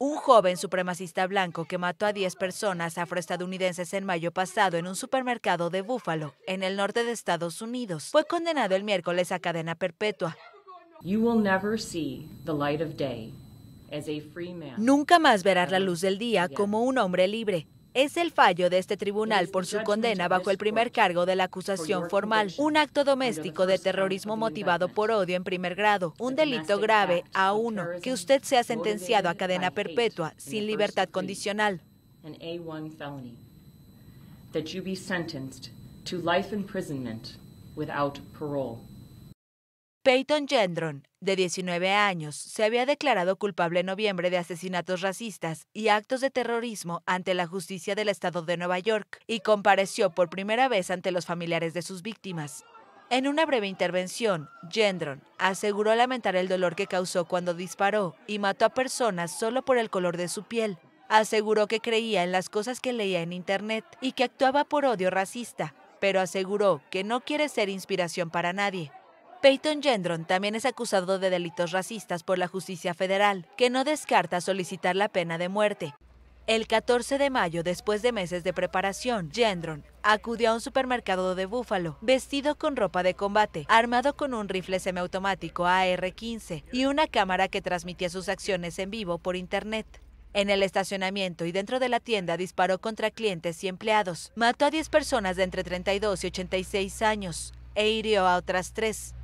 Un joven supremacista blanco que mató a 10 personas afroestadounidenses en mayo pasado en un supermercado de Buffalo, en el norte de Estados Unidos, fue condenado el miércoles a cadena perpetua. Nunca más verás la luz del día como un hombre libre es el fallo de este tribunal por su condena bajo el primer cargo de la acusación formal, un acto doméstico de terrorismo motivado por odio en primer grado, un delito grave a uno, que usted sea sentenciado a cadena perpetua sin libertad condicional. Peyton Gendron, de 19 años, se había declarado culpable en noviembre de asesinatos racistas y actos de terrorismo ante la justicia del estado de Nueva York y compareció por primera vez ante los familiares de sus víctimas. En una breve intervención, Gendron aseguró lamentar el dolor que causó cuando disparó y mató a personas solo por el color de su piel. Aseguró que creía en las cosas que leía en Internet y que actuaba por odio racista, pero aseguró que no quiere ser inspiración para nadie. Peyton Gendron también es acusado de delitos racistas por la justicia federal, que no descarta solicitar la pena de muerte. El 14 de mayo, después de meses de preparación, Gendron acudió a un supermercado de Búfalo, vestido con ropa de combate, armado con un rifle semiautomático AR-15 y una cámara que transmitía sus acciones en vivo por Internet. En el estacionamiento y dentro de la tienda disparó contra clientes y empleados. Mató a 10 personas de entre 32 y 86 años e hirió a otras tres.